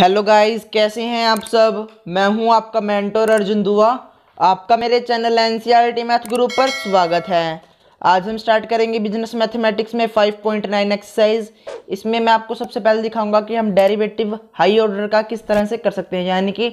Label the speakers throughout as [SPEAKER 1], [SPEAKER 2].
[SPEAKER 1] hello guys कैसे हैं आप सब मैं हूं आपका मेंटोर अर्जुन दुआ आपका मेरे channel N C math group पर स्वागत है आज हम स्टार्ट करेंगे बिजनेस मैथमेटिक्स में 5.9 एक्सरसाइज इसमें मैं आपको सबसे पहले दिखाऊंगा कि हम डेरिवेटिव हाई ऑर्डर का किस तरह से कर सकते हैं यानी कि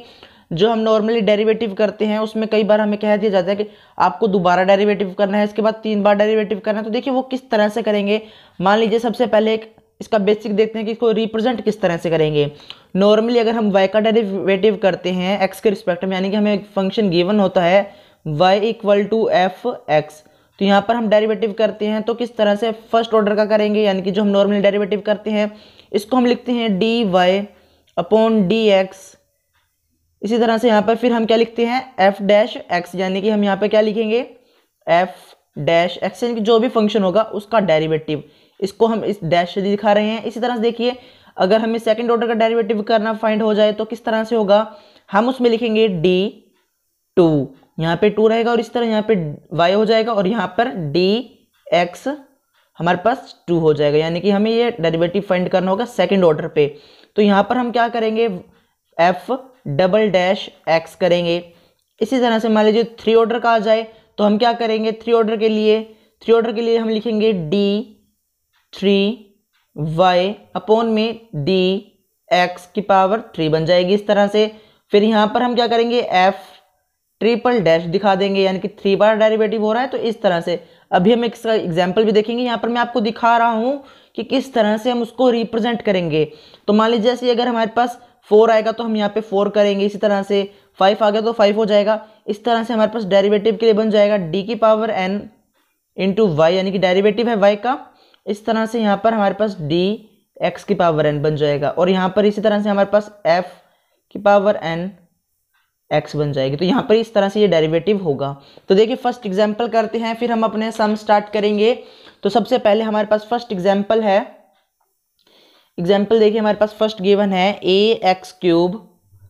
[SPEAKER 1] जो हम नॉर्मली डेरीवेटिव करते हैं उसमें कई बार हमें कह दिया जाता है कि आपको दोबारा डेरीवेटिव करना है इसके बाद तीन बार डेरीवेटिव करना है तो देखिए वो किस तरह से करेंगे मान लीजिए सबसे पहले एक इसका बेसिक देखते हैं कि इसको रिप्रेजेंट किस तरह से करेंगे नॉर्मली अगर हम वाई का डेरिवेटिव करते हैं एक्स के रिस्पेक्ट में यानी कि हमें फंक्शन गिवन होता है y equal to f x तो यहाँ पर हम डेरिवेटिव करते हैं तो किस तरह से फर्स्ट ऑर्डर का करेंगे यानी कि जो हम नॉर्मली डेरिवेटिव करते हैं इसको हम लिखते हैं d y upon d x इसी तरह से यहाँ पर फिर हम क्या लिखते हैं एफ डैश एक्स यानी कि हम यहाँ पर क्या लिखेंगे एफ डैश एक्स यानी कि जो भी फंक्शन होगा उसका डेरिवेटिव इसको हम इस डैश दिखा रहे हैं इसी तरह से देखिए अगर हमें सेकेंड ऑर्डर का डेरिवेटिव करना फाइंड हो जाए तो किस तरह से होगा हम उसमें लिखेंगे डी टू यहाँ पे टू रहेगा और इस तरह यहाँ पे वाई हो जाएगा और यहाँ पर डी एक्स हमारे पास टू हो जाएगा यानी कि हमें ये डेरिवेटिव फाइंड करना होगा सेकेंड ऑर्डर पे तो यहाँ पर हम क्या करेंगे एफ डबल डैश एक्स करेंगे इसी तरह से मान लीजिए थ्री ऑर्डर का आ जाए तो हम क्या करेंगे थ्री ऑर्डर के लिए थ्री ऑर्डर के लिए हम लिखेंगे डी थ्री वाई अपोन में डी एक्स की पावर थ्री बन जाएगी इस तरह से फिर यहाँ पर हम क्या करेंगे एफ ट्रिपल डैश दिखा देंगे यानी कि थ्री बार डेरिवेटिव हो रहा है तो इस तरह से अभी हम इसका एग्जाम्पल भी देखेंगे यहाँ पर मैं आपको दिखा रहा हूँ कि किस तरह से हम उसको रिप्रेजेंट करेंगे तो मान लीजिए जैसे अगर हमारे पास फोर आएगा तो हम यहाँ पे फोर करेंगे इसी तरह से फाइव आ गया तो फाइव हो जाएगा इस तरह से हमारे पास डेरिवेटिव के लिए बन जाएगा डी की पावर एन इंटू वाई यानी कि डेरिवेटिव है वाई का इस तरह से यहाँ पर हमारे पास डी एक्स की पावर एन बन जाएगा और यहाँ पर इसी तरह से हमारे पास एफ की पावर एन एक्स बन जाएगी तो यहाँ पर इस तरह से ये डेरिवेटिव होगा तो देखिए फर्स्ट एग्जाम्पल करते हैं फिर हम अपने सम स्टार्ट करेंगे तो सबसे पहले हमारे पास फर्स्ट एग्जाम्पल है एग्जाम्पल देखिए हमारे पास फर्स्ट गिवन है ए एक्स क्यूब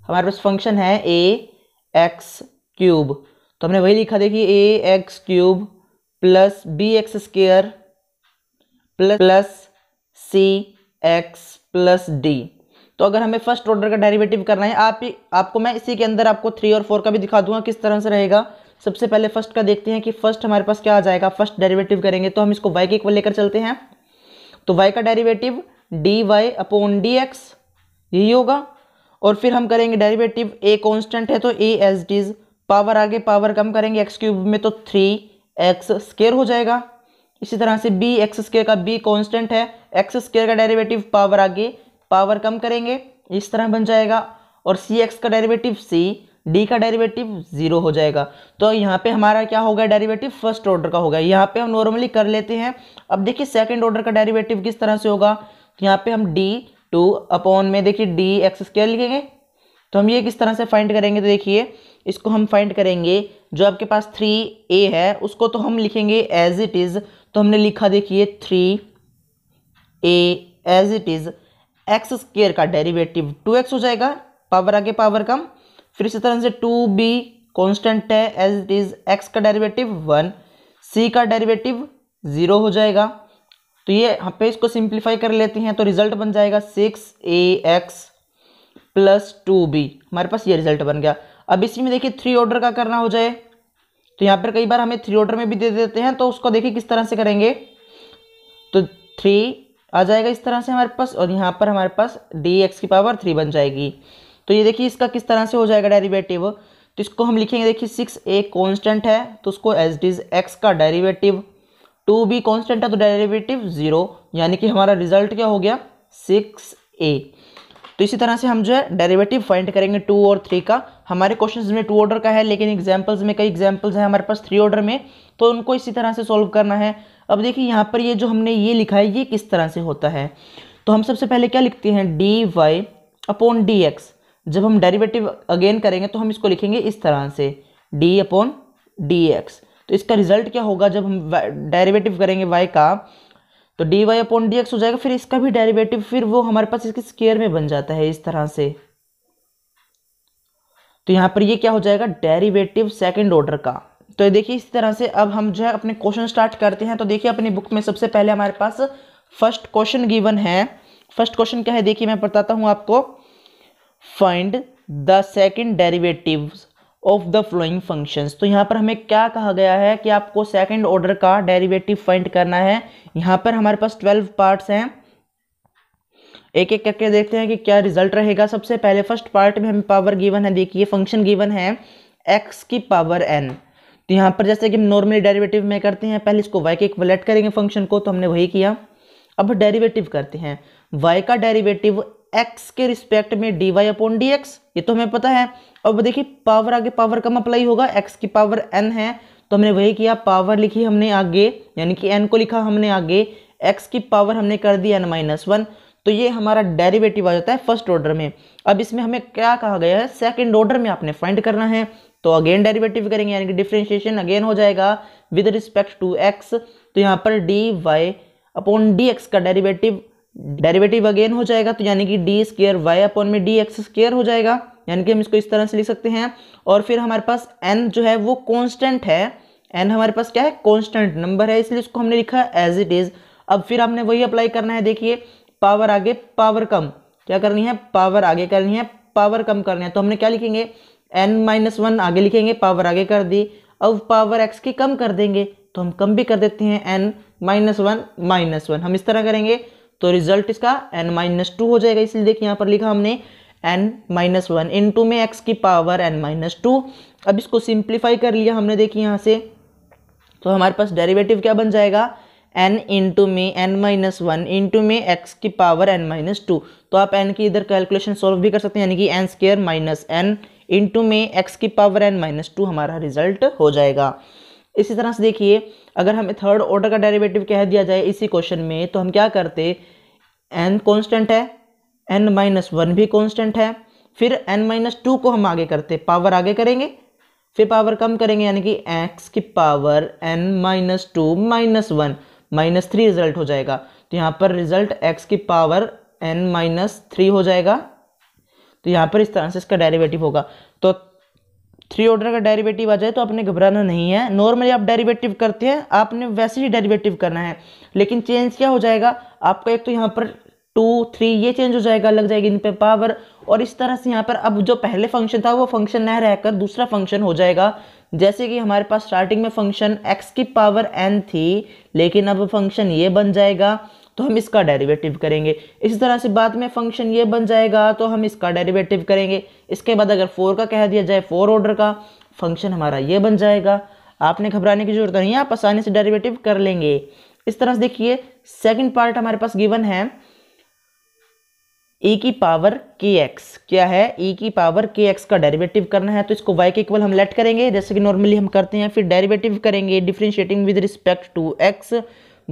[SPEAKER 1] हमारे पास फंक्शन है ए एक्स क्यूब तो हमने वही लिखा देखिए a x cube plus b x square plus plus c x plus d तो अगर हमें फर्स्ट ऑर्डर का डेरिवेटिव करना है आप ही आपको मैं इसी के अंदर आपको थ्री और फोर का भी दिखा दूंगा किस तरह से रहेगा सबसे पहले फर्स्ट का देखते हैं कि फर्स्ट हमारे पास क्या आ जाएगा फर्स्ट डेरिवेटिव करेंगे तो हम इसको वाई के इक्वल लेकर चलते हैं तो वाई का derivative d y upon d x यही होगा और फिर हम करेंगे डेरिवेटिव ए कॉन्स्टेंट है तो ए एस डीज पावर आगे पावर कम करेंगे एक्स क्यूब में तो थ्री एक्स स्केयर हो जाएगा इसी तरह से बी एक्स स्केयर का बी कॉन्स्टेंट है एक्स स्केयर का डेरिवेटिव पावर आगे पावर कम करेंगे इस तरह बन जाएगा और सी एक्स का डेरिवेटिव सी डी का डेरिवेटिव ज़ीरो हो जाएगा तो यहाँ पे हमारा क्या होगा डेरिवेटिव फर्स्ट ऑर्डर का होगा यहाँ पे हम नॉर्मली कर लेते हैं अब देखिए सेकंड ऑर्डर का डेरिवेटिव किस तरह से होगा यहाँ पे हम डी टू अपॉन में देखिए डी एक्स स्केयर लिखेंगे तो हम ये किस तरह से फाइंड करेंगे तो देखिए इसको हम फाइंड करेंगे जो आपके पास थ्री ए है उसको तो हम लिखेंगे एज इट इज़ तो हमने लिखा देखिए three a as it is x square का डेरिवेटिव टू एक्स हो जाएगा पावर आगे पावर कम फिर इसी तरह से टू बी कॉन्स्टेंट है एज इट इज़ एक्स का डेरिवेटिव वन सी का डेरिवेटिव ज़ीरो हो जाएगा तो ये यहाँ पे इसको सिंप्लीफाई कर लेते हैं तो रिजल्ट बन जाएगा six a x plus two b हमारे पास ये रिजल्ट बन गया अब इसी में देखिए थ्री ऑर्डर का करना हो जाए तो यहाँ पर कई बार हमें थ्री ऑर्डर में भी दे देते हैं तो उसको देखिए किस तरह से करेंगे तो थ्री आ जाएगा इस तरह से हमारे पास और यहाँ पर हमारे पास डी एक्स की पावर थ्री बन जाएगी तो ये देखिए इसका किस तरह से हो जाएगा डेरिवेटिव तो इसको हम लिखेंगे देखिए सिक्स ए कॉन्स्टेंट है तो उसको एस डी एक्स का डेरिवेटिव टू बी कॉन्स्टेंट है तो डेरिवेटिव ज़ीरो यानी कि हमारा रिजल्ट क्या हो गया सिक्स ए तो इसी तरह से हम जो है डेरिवेटिव फाइंड करेंगे टू और थ्री का हमारे क्वेश्चन में टू ऑर्डर का है लेकिन एग्जाम्पल्स में कई एग्जाम्पल्स हैं हमारे पास थ्री ऑर्डर में तो उनको इसी तरह से सॉल्व करना है अब देखिए यहाँ पर ये जो हमने ये लिखा है ये किस तरह से होता है तो हम सबसे पहले क्या लिखते हैं d y upon d x जब हम डेरिवेटिव अगेन करेंगे तो हम इसको लिखेंगे इस तरह से डी अपॉन डी एक्स तो इसका रिजल्ट क्या होगा जब हम डेरिवेटिव करेंगे वाई का तो d y upon d x हो जाएगा फिर इसका भी डेरिवेटिव फिर वो हमारे पास इसके स्केयर में बन जाता है इस तरह से तो यहाँ पर ये क्या हो जाएगा डेरिवेटिव सेकेंड ऑर्डर का तो देखिए इस तरह से अब हम जो है अपने क्वेश्चन स्टार्ट करते हैं तो देखिए अपनी बुक में सबसे पहले हमारे पास फर्स्ट क्वेश्चन गिवन है फर्स्ट क्वेश्चन क्या है देखिए मैं बताता हूँ आपको find the second derivative of the following functions तो यहाँ पर हमें क्या कहा गया है कि आपको सेकंड ऑर्डर का डेरिवेटिव फाइंड करना है यहाँ पर हमारे पास ट्वेल्व पार्ट्स हैं एक एक करके देखते हैं कि क्या रिजल्ट रहेगा सबसे पहले फर्स्ट पार्ट में हमें पावर गिवन है देखिए फंक्शन गिवन है एक्स की पावर एन तो यहाँ पर जैसे कि हम नॉर्मली डेरिवेटिव में करते हैं पहले इसको वाई के वलेट करेंगे फंक्शन को तो हमने वही किया अब डेरिवेटिव करते हैं वाई का डेरिवेटिव एक्स के रिस्पेक्ट में d y upon d x ये तो हमें पता है अब देखिए पावर आगे पावर कम अप्लाई होगा एक्स की पावर एन है तो हमने वही किया पावर लिखी हमने आगे यानी कि एन को लिखा हमने आगे एक्स की पावर हमने कर दी एन माइनस वन तो ये हमारा डेरिवेटिव आ जाता है फर्स्ट ऑर्डर में अब इसमें हमें क्या कहा गया है सेकेंड ऑर्डर में आपने फाइंड करना है तो अगेन डेरिवेटिव करेंगे यानी कि डिफ्रेंशिएशन अगेन हो जाएगा विद रिस्पेक्ट टू एक्स तो यहाँ पर d y upon d x का डेरिवेटिव डेरिवेटिव अगेन हो जाएगा तो यानी कि डी स्केयर वाई अपॉन में डी एक्स स्केयर हो जाएगा यानी कि हम इसको इस तरह से लिख सकते हैं और फिर हमारे पास एन जो है वो कॉन्स्टेंट है एन हमारे पास क्या है कॉन्स्टेंट नंबर है इसलिए इसको हमने लिखा एज इट इज अब फिर हमने वही अप्लाई करना है देखिए पावर आगे पावर कम क्या करनी है पावर आगे करनी है पावर कम करनी है तो हमने क्या लिखेंगे एन माइनस वन आगे लिखेंगे पावर आगे कर दी अब पावर एक्स की कम कर देंगे तो हम कम भी कर देते हैं n minus one minus one हम इस तरह करेंगे तो रिजल्ट इसका एन माइनस टू हो जाएगा इसलिए देखिए यहाँ पर लिखा हमने n minus one into में एक्स की पावर एन माइनस टू अब इसको सिंप्लीफाई कर लिया हमने देखिए यहाँ से तो हमारे पास डेरिवेटिव क्या बन जाएगा एन इंटू में एन माइनस वन इंटू में एक्स की पावर एन माइनस टू तो आप एन की इधर कैलकुलेशन सॉल्व भी कर सकते हैं यानी कि n square minus n into में एक्स की पावर एन माइनस टू हमारा रिजल्ट हो जाएगा इसी तरह से देखिए अगर हमें थर्ड ऑर्डर का डेरिवेटिव कह दिया जाए इसी क्वेश्चन में तो हम क्या करते एन कॉन्स्टेंट है एन माइनस वन भी कॉन्स्टेंट है फिर एन माइनस टू को हम आगे करते पावर आगे करेंगे फिर पावर कम करेंगे यानी कि एक्स की power n minus two minus one minus three result हो जाएगा तो यहाँ पर रिजल्ट एक्स की पावर एन माइनस थ्री हो जाएगा तो यहाँ पर इस तरह से इसका डेरिवेटिव होगा थ्री ऑर्डर का डेरिवेटिव आ जाए तो आपने घबराना नहीं है नॉर्मली आप डेरिवेटिव करते हैं आपने वैसे ही डेरिवेटिव करना है लेकिन चेंज क्या हो जाएगा आपका एक तो यहाँ पर टू थ्री ये चेंज हो जाएगा लग जाएगी इन पे पावर और इस तरह से यहाँ पर अब जो पहले फंक्शन था वो फंक्शन न रहकर दूसरा फंक्शन हो जाएगा जैसे कि हमारे पास स्टार्टिंग में फंक्शन एक्स की पावर एन थी लेकिन अब फंक्शन ये बन जाएगा तो हम इसका डेरिवेटिव करेंगे इसी तरह से बाद में फंक्शन ये बन जाएगा तो हम इसका डेरिवेटिव करेंगे इसके बाद अगर फोर का कह दिया जाए फोर ऑर्डर का फंक्शन हमारा ये बन जाएगा आपने घबराने की जरूरत नहीं आप आसानी से डेरिवेटिव कर लेंगे इस तरह से देखिए सेकेंड पार्ट हमारे पास गिवन है e की पावर के एक्स क्या है e की पावर के एक्स का डेरिवेटिव करना है तो इसको y के इक्वल हम लेट करेंगे जैसे कि नॉर्मली हम करते हैं फिर डेरिवेटिव करेंगे differentiating with respect to x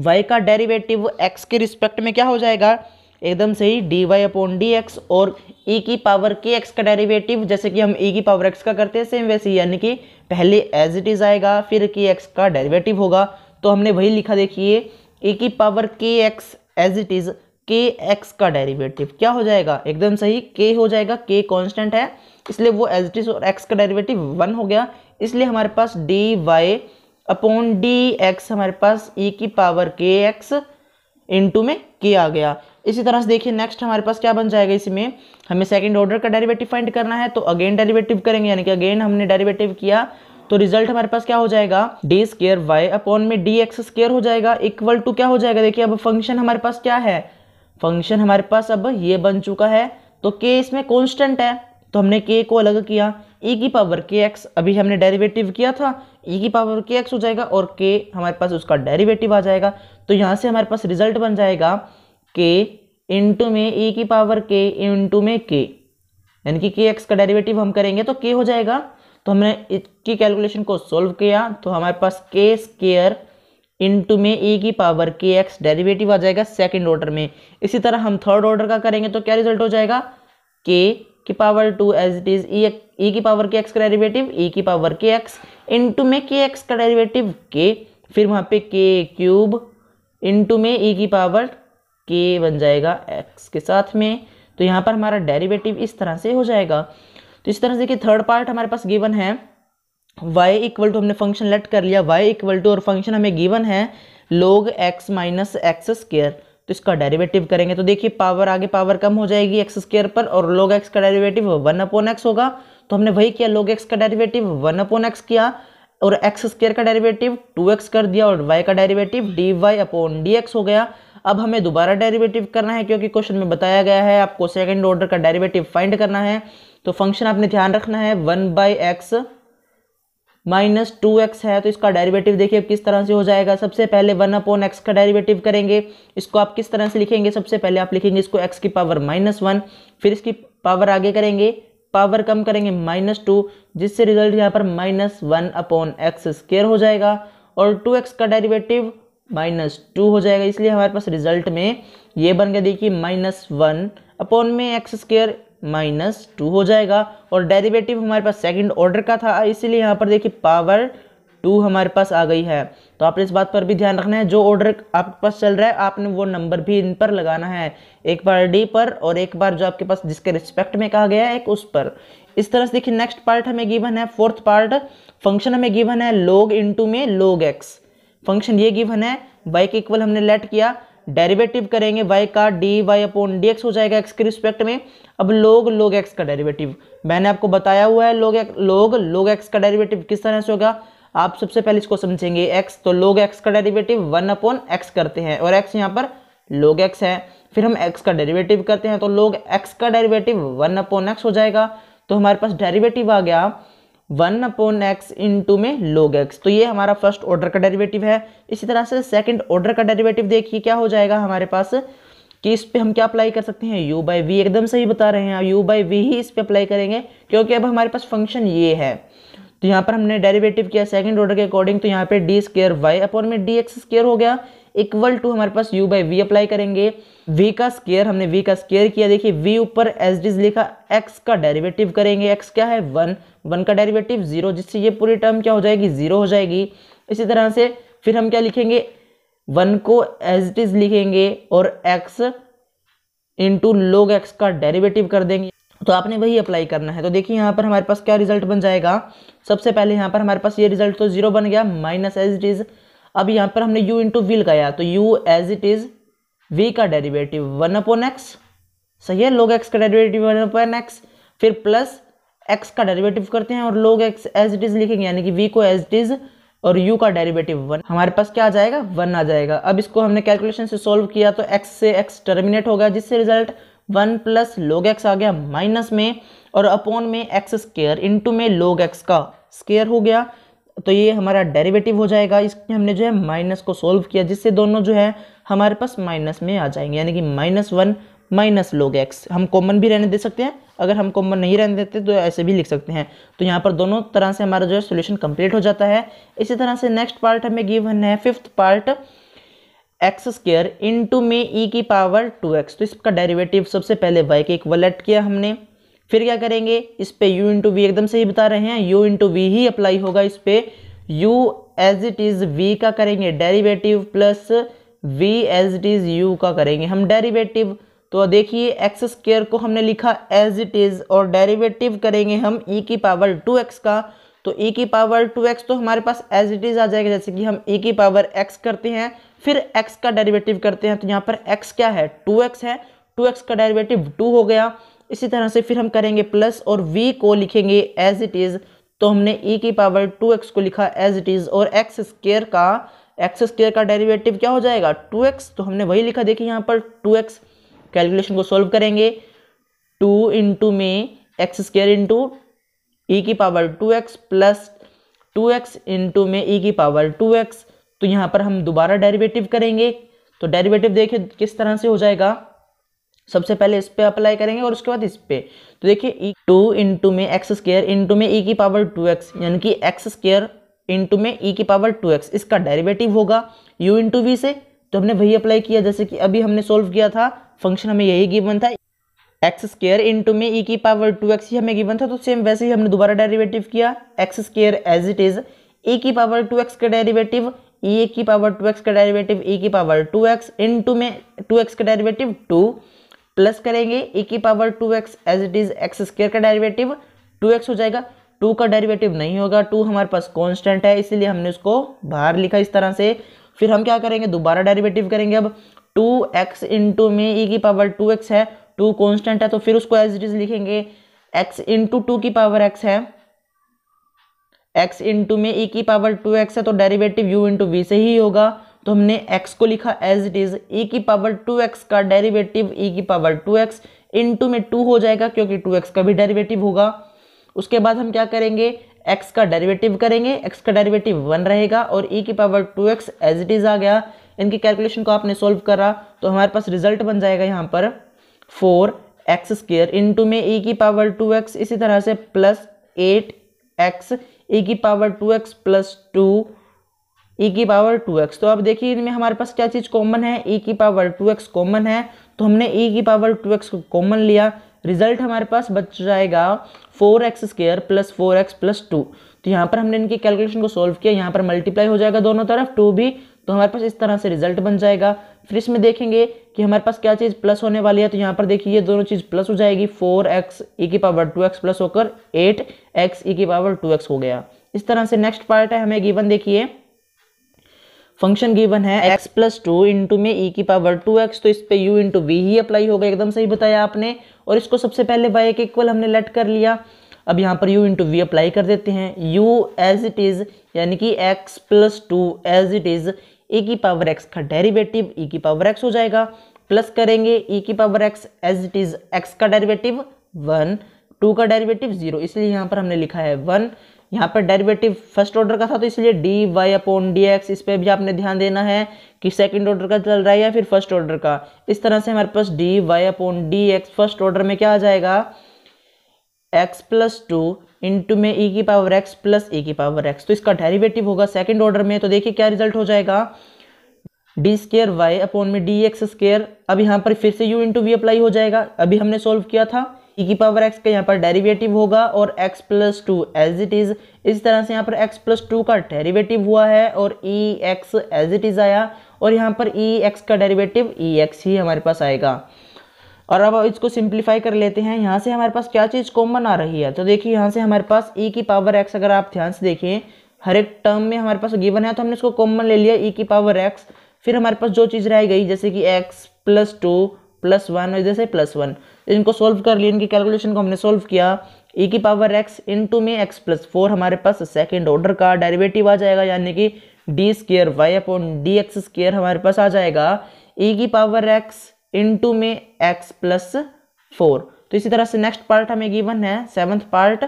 [SPEAKER 1] y का डेरिवेटिव एक्स के रिस्पेक्ट में क्या हो जाएगा एकदम सही d y upon d x और ई e की पावर के एक्स का डेरिवेटिव जैसे कि हम ई e की पावर एक्स का करते हैं सेम वैसे यानी कि पहले एज इट इज़ आएगा फिर के एक्स का डेरिवेटिव होगा तो हमने वही लिखा देखिए e की पावर के x as it is k x का डेरिवेटिव क्या हो जाएगा एकदम सही के हो जाएगा के कॉन्स्टेंट है इसलिए वो एज इट इज़ और एक्स का डेरिवेटिव वन हो गया इसलिए हमारे पास d y upon d x हमारे पास ई e की पावर के एक्स इंटू में के आ गया इसी तरह से देखिए नेक्स्ट हमारे पास क्या बन जाएगा इसमें हमें सेकंड ऑर्डर का डेरिवेटिव फाइंड करना है तो अगेन डेरिवेटिव करेंगे यानी कि अगेन हमने डेरिवेटिव किया तो रिजल्ट हमारे पास क्या हो जाएगा डी स्केयर वाई अपॉन में डी एक्स स्केयर हो जाएगा इक्वल टू क्या हो जाएगा देखिए अब फंक्शन हमारे पास क्या है फंक्शन हमारे पास अब ये बन चुका है तो के इसमें कॉन्स्टेंट है तो हमने के को अलग किया ई e की पावर के एक्स अभी हमने डेरिवेटिव किया था ई e की पावर के एक्स हो जाएगा और के हमारे पास उसका डेरिवेटिव आ जाएगा तो यहाँ से हमारे पास रिजल्ट बन जाएगा के इंटू में ई e की पावर के इंटू में के यानी कि के एक्स का डेरिवेटिव हम करेंगे तो के हो जाएगा तो हमने इसकी कैलकुलेशन को सोल्व किया तो हमारे पास के स्केयर इंटू में ए की पावर के एक्स डेरिवेटिव आ जाएगा सेकेंड ऑर्डर में इसी तरह हम थर्ड ऑर्डर का करेंगे तो क्या रिजल्ट हो जाएगा के की power two as it is E की पावर के एक्स का डेरिवेटिव ई e की पावर के एक्स इंटू में के एक्स का डेरिवेटिव के फिर वहाँ पे के क्यूब इंटू में ई e की पावर के बन जाएगा एक्स के साथ में तो यहाँ पर हमारा डेरिवेटिव इस तरह से हो जाएगा तो इस तरह से कि थर्ड पार्ट हमारे पास गिवन है वाई इक्वल टू हमने फंक्शन लेट कर लिया y इक्वल टू और फंक्शन हमें गिवन है log x minus x square तो इसका डेरिवेटिव करेंगे तो देखिए पावर आगे पावर कम हो जाएगी एक्स स्क्र पर और लोग एक्स का डेरिवेटिव वन अपोन एक्स होगा तो हमने वही किया लोग एक्स का डेरिवेटिव वन अपोन एक्स किया और एक्स स्क्र का डेरिवेटिव टू एक्स कर दिया और वाई का derivative d y upon d x हो गया अब हमें दोबारा डेरिवेटिव करना है क्योंकि क्वेश्चन में बताया गया है आपको सेकेंड ऑर्डर का डेरिवेटिव फाइंड करना है तो फंक्शन आपने ध्यान रखना है one by x minus two x है तो इसका डेरिवेटिव देखिए किस तरह से हो जाएगा सबसे पहले वन अपॉन एक्स का डेरिवेटिव करेंगे इसको आप किस तरह से लिखेंगे सबसे पहले आप लिखेंगे इसको एक्स की पावर माइनस वन फिर इसकी पावर आगे करेंगे पावर कम करेंगे माइनस टू जिससे रिजल्ट यहाँ पर minus one upon x square हो जाएगा और टू एक्स का डेरिवेटिव माइनस टू हो जाएगा इसलिए हमारे पास रिजल्ट में ये बन गया देखिए माइनस वन अपॉन में एक्स स्केयर माइनस टू हो जाएगा और डेरिवेटिव हमारे पास सेकंड ऑर्डर का था इसीलिए यहाँ पर देखिए पावर टू हमारे पास आ गई है तो आपने इस बात पर भी ध्यान रखना है जो ऑर्डर आपके पास चल रहा है आपने वो नंबर भी इन पर लगाना है एक बार डी पर और एक बार जो आपके पास जिसके रिस्पेक्ट में कहा गया है एक उस पर इस तरह से देखिए नेक्स्ट पार्ट हमें गिवन है फोर्थ पार्ट फंक्शन हमें गिवन है लोग इंटू में लोग एक्स फंक्शन ये गिवन है बाइक इक्वल हमने लेट किया डेरिवेटिव करेंगे वाई का डी वाई अपॉन डी हो जाएगा एक्स के रिस्पेक्ट में अब लोग लोग एक्स का डेरिवेटिव मैंने आपको बताया हुआ है लोग लोग लोग एक्स का डेरिवेटिव किस तरह से होगा आप सबसे पहले इसको समझेंगे एक्स तो लोग एक्स का डेरिवेटिव वन अपॉन एक्स करते हैं और एक्स यहाँ पर लोग एक्स है फिर हम एक्स का डेरिवेटिव करते हैं तो लोग एक्स का डेरिवेटिव वन अपॉन एक्स हो जाएगा तो हमारे पास डेरिवेटिव आ गया one upon x into में लोग एक्स तो ये हमारा फर्स्ट ऑर्डर का डेरिवेटिव है इसी तरह से सेकंड ऑर्डर का डेरिवेटिव देखिए क्या हो जाएगा हमारे पास कि इस पे हम क्या अप्लाई कर सकते हैं u बाई वी एकदम सही बता रहे हैं u बाई वी ही इस पे अप्लाई करेंगे क्योंकि अब हमारे पास फंक्शन ये है तो यहाँ पर हमने डेरिवेटिव किया सेकंड ऑर्डर के अकॉर्डिंग तो यहाँ पे डी स्केयर वाई अपॉन में डी एक्स स्केयर हो गया इक्वल टू हमारे पास यू बाई वी अप्लाई करेंगे वी का स्केयर हमने वी का स्केयर किया देखिए वी ऊपर एस डीज लिखा एक्स का डेरिवेटिव करेंगे एक्स क्या है वन वन का डेरिवेटिव जीरो जिससे ये पूरी टर्म क्या हो जाएगी जीरो हो जाएगी इसी तरह से फिर हम क्या लिखेंगे वन को एज इट इज लिखेंगे और एक्स इंटू लोग एक्स का डेरिवेटिव कर देंगे तो आपने वही अप्लाई करना है तो देखिए यहाँ पर हमारे पास क्या रिजल्ट बन जाएगा सबसे पहले यहाँ पर हमारे पास ये रिजल्ट तो जीरो बन गया माइनस एज इट इज़ अब यहाँ पर हमने u इंटू वी लगाया तो u as it is v का डेरिवेटिव वन अपॉन एक्स सही है लोग एक्स का डेरिवेटिव वन अपॉन एक्स फिर प्लस एक्स का डेरिवेटिव करते हैं और लोग एक्स एज इट इज लिखेंगे यानी कि वी को एज इट इज और यू का डेरिवेटिव वन हमारे पास क्या आ जाएगा वन आ जाएगा अब इसको हमने कैलकुलेशन से सॉल्व किया तो एक्स से एक्स टर्मिनेट हो गया जिससे result one plus log x आ गया माइनस में और अपॉन में एक्स स्केयर इंटू में लोग एक्स का स्केयर हो गया तो ये हमारा डेरिवेटिव हो जाएगा इसके हमने जो है माइनस को सोल्व किया जिससे दोनों जो है हमारे पास माइनस में आ जाएंगे यानी कि minus one minus log x हम कॉमन भी रहने दे सकते हैं अगर हम कॉमन नहीं रहने देते तो ऐसे भी लिख सकते हैं तो यहाँ पर दोनों तरह से हमारा जो है सोल्यूशन कंप्लीट हो जाता है इसी तरह से नेक्स्ट पार्ट हमें गिवन है fifth part x square into में ई e की पावर टू एक्स तो इसका डेरिवेटिव सबसे पहले वाई के इक्वल एट किया हमने फिर क्या करेंगे इस पर यू इंटू वी एकदम सही बता रहे हैं यू इंटू वी ही अप्लाई होगा इस पर u as it is v का करेंगे derivative plus v as it is u का करेंगे हम डेरिवेटिव तो देखिए एक्स स्केयर को हमने लिखा एज इट इज़ और डेरिवेटिव करेंगे हम ई e की पावर टू एक्स का तो ई e की पावर टू एक्स तो हमारे पास एज इट इज़ आ जाएगा जैसे कि हम ई e की पावर एक्स करते हैं फिर एक्स का डेरिवेटिव करते हैं तो यहाँ पर एक्स क्या है टू एक्स है टू एक्स का डेरिवेटिव टू हो गया इसी तरह से फिर हम करेंगे प्लस और v को लिखेंगे एज इट इज़ तो हमने e की पावर टू एक्स को लिखा एज इट इज़ और एक्स स्क्र का एक्स स्क्र का डेरिवेटिव क्या हो जाएगा टू एक्स तो हमने वही लिखा देखिए यहाँ पर टू एक्स कैलकुलेशन को सॉल्व करेंगे टू इंटू में एक्स स्क्र इंटू ई की power two x plus two x into में ई e की पावर टू एक्स तो यहाँ पर हम दोबारा डेरिवेटिव करेंगे तो डेरिवेटिव देखिए किस तरह से हो जाएगा सबसे पहले इस पर अप्लाई करेंगे और उसके बाद इस पर तो देखिए ई टू इंटू में एक्स स्केयर इंटू में ई e की पावर टू एक्स यानी कि एक्स स्केयर इंटू में ई e की पावर टू एक्स इसका डेरिवेटिव होगा यू इंटू वी से तो हमने वही अप्लाई किया जैसे कि अभी हमने सोल्व किया था फंक्शन हमें यही गिवन था एक्स स्केयर इंटू में ई e की पावर टू एक्स ही हमें गिवन था तो सेम वैसे ही हमने दोबारा डेरिवेटिव किया x square as it is e की पावर टू एक्स का डेरिवेटिव ई की पावर टू एक्स का डेरिवेटिव ई की पावर टू एक्स इंटू में टू एक्स का डेरिवेटिव टू प्लस करेंगे e की power two x as it is x square का डेरिवेटिव टू एक्स हो जाएगा टू का डेरिवेटिव नहीं होगा टू हमारे पास कॉन्स्टेंट है इसलिए हमने उसको बाहर लिखा इस तरह से फिर हम क्या करेंगे दोबारा डेरिवेटिव करेंगे अब टू एक्स इंटू में ई e की पावर टू एक्स है टू कॉन्स्टेंट है तो फिर उसको एज इट इज लिखेंगे एक्स इंटू टू की पावर एक्स है एक्स इंटू में ई e की पावर टू एक्स है तो डेरिवेटिव यू इंटू वी से ही होगा तो हमने x को लिखा एज इट इज e की पावर 2x का डेरिवेटिव e की पावर 2x टू में टू हो जाएगा क्योंकि 2x का भी डेरिवेटिव होगा उसके बाद हम क्या करेंगे x का डेरिवेटिव करेंगे x का डेरिवेटिव वन रहेगा और e की power 2x as it is आ गया इनकी कैलकुलेशन को आपने सोल्व करा तो हमारे पास रिजल्ट बन जाएगा यहाँ पर फोर एक्स स्केयर टू में e की पावर एक्स इसी तरह से प्लस एट एक्स ई की power two x plus two e e की पावर टू एक्स तो अब देखिए इनमें हमारे पास क्या चीज़ कॉमन है ई e की पावर टू एक्स कॉमन है तो हमने ई e की पावर टू एक्स को कॉमन लिया रिजल्ट हमारे पास बच जाएगा four x square plus four x plus two तो यहाँ पर हमने इनकी कैलकुलेशन को सॉल्व किया यहाँ पर मल्टीप्लाई हो जाएगा दोनों तरफ टू भी तो हमारे पास इस तरह से रिजल्ट बन जाएगा फिर इसमें देखेंगे कि हमारे पास क्या चीज़ प्लस होने वाली है तो यहाँ पर देखिए ये दोनों चीज़ प्लस हो जाएगी फोर एक्स ई की पावर टू एक्स प्लस होकर एट एक्स ई की पावर टू एक्स हो गया इस तरह से नेक्स्ट पार्ट है हमें गिवन देखिए फंक्शन गिवन है x प्लस टू इंटू में ई e की पावर टू एक्स तो इस पे u इंटू वी ही अप्लाई होगा एकदम सही बताया आपने और इसको सबसे पहले y के इक्वल हमने लेट कर लिया अब यहाँ पर u इंटू वी अप्लाई कर देते हैं u एज इट इज़ यानी कि x plus two as it is e की पावर x का डेरिवेटिव e की पावर x हो जाएगा प्लस करेंगे e की power x as it is x का डेरिवेटिव वन टू का डेरिवेटिव जीरो इसलिए यहाँ पर हमने लिखा है वन यहाँ पर डेरिवेटिव फर्स्ट ऑर्डर का था तो इसलिए d y upon d x इस पर भी आपने ध्यान देना है कि सेकंड ऑर्डर का चल रहा है या फिर फर्स्ट ऑर्डर का इस तरह से हमारे पास d y upon d x first order में क्या आ जाएगा एक्स प्लस टू इंटू में ई e की पावर एक्स प्लस ई की पावर एक्स तो इसका डेरिवेटिव होगा सेकेंड ऑर्डर में तो देखिए क्या रिजल्ट हो जाएगा डी स्केयर वाई अपॉन में डी एक्स स्केयर अब यहाँ पर फिर से यू इंटू वी अप्लाई हो जाएगा अभी हमने सोल्व किया था e की पावर x का यहाँ पर डेरिवेटिव होगा और x plus two as it is इस तरह से यहाँ पर x प्लस टू का डेरिवेटिव हुआ है और e x as it is आया और यहाँ पर ई e एक्स का डेरिवेटिव ई एक्स ही हमारे पास आएगा और अब इसको सिंप्लीफाई कर लेते हैं यहाँ से हमारे पास क्या चीज़ कॉमन आ रही है तो देखिए यहाँ से हमारे पास ई e की पावर एक्स अगर आप ध्यान से देखें हर एक टर्म में हमारे पास गिवन है तो हमने इसको कॉमन ले लिया ई e की पावर एक्स फिर हमारे पास जो चीज़ रह गई जैसे कि x plus two plus one और जैसे प्लस वन इनको सोल्व कर लिया इनकी कैलकुलेशन को हमने सोल्व किया e की पावर x इन टू में एक्स प्लस फोर हमारे पास सेकेंड ऑर्डर का डेरिवेटिव आ जाएगा यानी कि d square y upon d x square हमारे पास आ जाएगा e की पावर x इन टू में एक्स प्लस फोर तो इसी तरह से नेक्स्ट पार्ट हमें गिवन है सेवन्थ पार्ट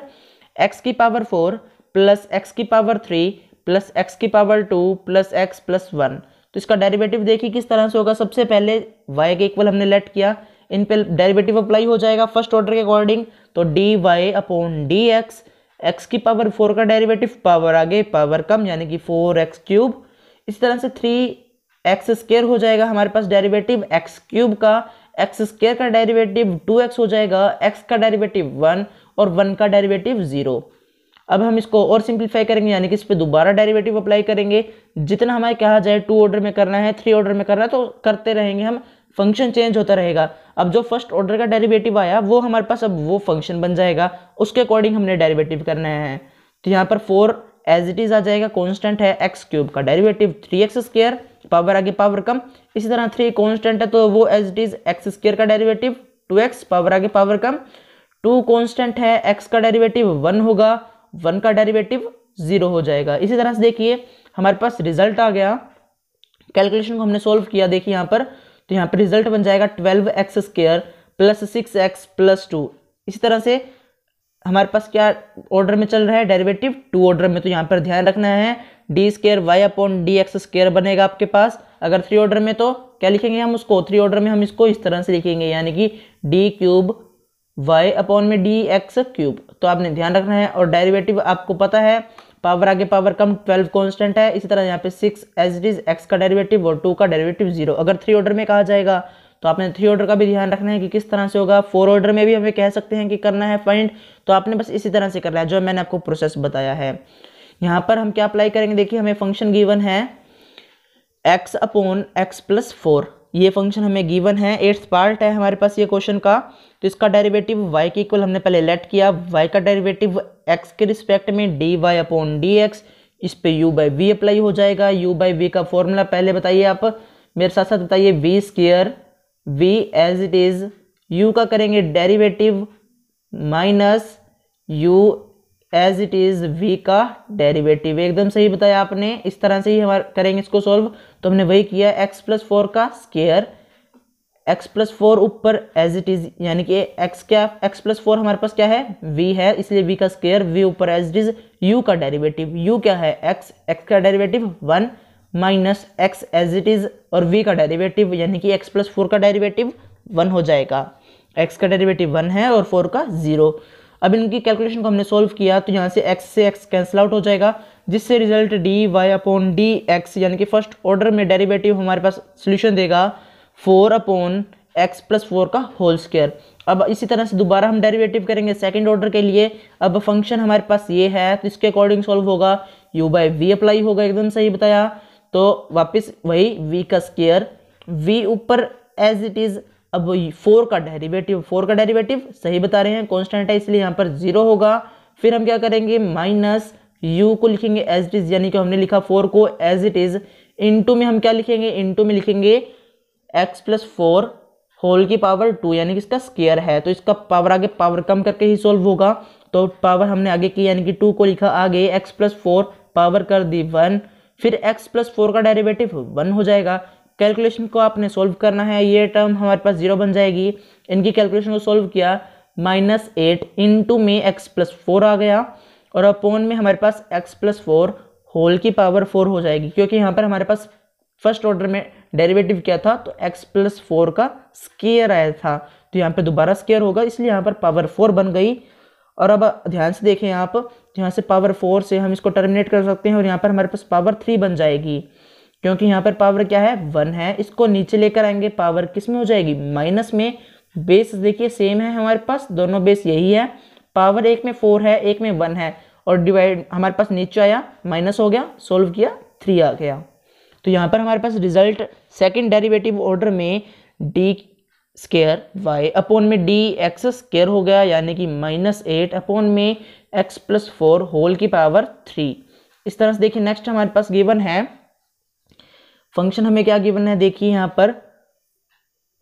[SPEAKER 1] x की पावर फोर प्लस एक्स की पावर थ्री प्लस एक्स की power two plus x plus one तो इसका डेरिवेटिव देखिए किस तरह से होगा सबसे पहले y के इक्वल हमने लेट किया इन पे डेरिवेटिव अप्लाई हो जाएगा फर्स्ट ऑर्डर के अकॉर्डिंग तो d y upon d x x की पावर फोर का डेरिवेटिव पावर आगे पावर कम यानी कि फोर एक्स क्यूब इस तरह से थ्री एक्स स्केयर हो जाएगा हमारे पास डेरिवेटिव एक्स क्यूब का एक्स स्केयर का डेरिवेटिव टू एक्स हो जाएगा एक्स का डेरिवेटिव वन और वन का डेरिवेटिव जीरो अब हम इसको और सिंप्लीफाई करेंगे यानी कि इस पर दोबारा डेरिवेटिव अप्लाई करेंगे जितना हमारे कहा जाए टू ऑर्डर में करना है थ्री ऑर्डर में करना है तो करते रहेंगे हम फंक्शन चेंज होता रहेगा अब जो फर्स्ट ऑर्डर का डेरिवेटिव आया वो हमारे पास अब वो फंक्शन बन जाएगा उसके अकॉर्डिंग हमने डेरिवेटिव करना है तो यहाँ पर फोर एज इट इज आ जाएगा कॉन्स्टेंट है एक्स क्यूब का derivative three x square power आगे पावर कम इसी तरह थ्री कॉन्स्टेंट है तो वो as it is x square का डेरिवेटिव टू एक्स पावर आगे पावर कम टू कॉन्स्टेंट है एक्स का डेरिवेटिव वन होगा वन का डेरिवेटिव जीरो हो जाएगा इसी तरह से देखिए हमारे पास रिजल्ट आ गया कैलकुलेशन को हमने सोल्व किया देखिए यहाँ पर तो यहाँ पे रिजल्ट बन जाएगा twelve x square plus six x plus two इसी तरह से हमारे पास क्या ऑर्डर में चल रहा है डेरिवेटिव टू ऑर्डर में तो यहाँ पर ध्यान रखना है d square y upon d x square बनेगा आपके पास अगर थ्री ऑर्डर में तो क्या लिखेंगे हम उसको थ्री ऑर्डर में हम इसको इस तरह से लिखेंगे यानी कि डी क्यूब वाई अपॉन में डी एक्स क्यूब तो आपने ध्यान रखना है और डेरिवेटिव आपको पता है पावर आगे पावर कम ट्वेल्व कॉन्स्टेंट है इसी तरह यहाँ पे सिक्स एज इज एक्स का डेरिवेटिव और टू का डेरिवेटिव जीरो अगर थ्री ऑर्डर में कहा जाएगा तो आपने थ्री ऑर्डर का भी ध्यान रखना है कि किस तरह से होगा फोर ऑर्डर में भी हमें कह सकते हैं कि करना है फाइंड तो आपने बस इसी तरह से करना है जो मैंने आपको प्रोसेस बताया है यहाँ पर हम क्या अप्लाई करेंगे देखिए हमें फंक्शन गिवन है x upon x plus four ये फंक्शन हमें गिवन है एट्थ पार्ट है हमारे पास ये क्वेश्चन का तो इसका डेरिवेटिव वाई के इक्वल हमने पहले लेट किया वाई का डेरिवेटिव एक्स के रिस्पेक्ट में d y upon d x इस पर यू बाई वी अप्लाई हो जाएगा यू बाई वी का फॉर्मूला पहले बताइए आप मेरे साथ साथ बताइए v square v as it is u का करेंगे derivative minus u as it is v का डेरिवेटिव एकदम सही बताया आपने इस तरह से ही हमारे करेंगे इसको सॉल्व तो हमने वही किया एक्स प्लस फोर का स्केयर x प्लस फोर ऊपर एज इट इज़ यानी कि x क्या x प्लस फोर हमारे पास क्या है v है इसलिए v का स्केयर v ऊपर एज इट इज़ u का डेरिवेटिव u क्या है x x का derivative one minus x as it is और v का डेरिवेटिव यानी कि x प्लस फोर का डेरिवेटिव वन हो जाएगा x का डेरिवेटिव वन है और फोर का ज़ीरो अब इनकी कैलकुलेशन को हमने सोल्व किया तो यहाँ से x से x कैंसिल आउट हो जाएगा जिससे result d y upon d x यानी कि फर्स्ट ऑर्डर में डेरिवेटिव हमारे पास सोल्यूशन देगा four upon x plus four का होल स्केयर अब इसी तरह से दोबारा हम डेरिवेटिव करेंगे सेकंड ऑर्डर के लिए अब फंक्शन हमारे पास ये है तो इसके अकॉर्डिंग सॉल्व होगा यू बाई वी अप्लाई होगा एकदम सही बताया तो वापस वही वी का स्केयर वी ऊपर एज इट इज़ अब फोर का डेरिवेटिव फोर का डेरिवेटिव सही बता रहे हैं कॉन्स्टेंट है इसलिए यहाँ पर जीरो होगा फिर हम क्या करेंगे माइनस यू को लिखेंगे एज इट इज़ यानी कि हमने लिखा फोर को एज इट इज़ इनटू में हम क्या लिखेंगे इनटू में लिखेंगे एक्स प्लस फोर होल की पावर टू यानी कि इसका स्केयर है तो इसका पावर आगे पावर कम करके ही सॉल्व होगा तो पावर हमने आगे की यानी कि टू को लिखा आगे एक्स प्लस फोर पावर कर दी वन फिर एक्स प्लस फोर का डेरिवेटिव वन हो जाएगा कैलकुलेशन को आपने सोल्व करना है ये टर्म हमारे पास जीरो बन जाएगी इनकी कैलकुलेशन को सोल्व किया माइनस एट इन टू में एक्स प्लस फोर आ गया और अपोन में हमारे पास एक्स प्लस फोर होल की पावर फोर हो जाएगी क्योंकि यहाँ पर हमारे पास फर्स्ट ऑर्डर में डेरिवेटिव क्या था तो एक्स प्लस फोर का स्केयर आया था तो यहाँ पे दोबारा स्केयर होगा इसलिए यहाँ पर पावर फोर बन गई और अब ध्यान से देखें आप यहाँ से पावर फोर से हम इसको टर्मिनेट कर सकते हैं और यहाँ पर हमारे पास पावर थ्री बन जाएगी क्योंकि यहाँ पर पावर क्या है वन है इसको नीचे लेकर आएंगे पावर किस में हो जाएगी माइनस में बेस देखिए सेम है हमारे पास दोनों बेस यही है पावर एक में फोर है एक में वन है और डिवाइड हमारे पास नीचे आया माइनस हो गया सोल्व किया थ्री आ गया तो यहाँ पर हमारे पास रिजल्ट सेकेंड डेरिवेटिव ऑर्डर में डी स्केयर वाई अपोन में डी एक्स स्केयर हो गया यानी कि माइनस एट अपोन में एक्स प्लस फोर होल की पावर थ्री इस तरह से देखिए नेक्स्ट हमारे पास गिवन है फंक्शन हमें क्या गिवन है देखिए यहाँ पर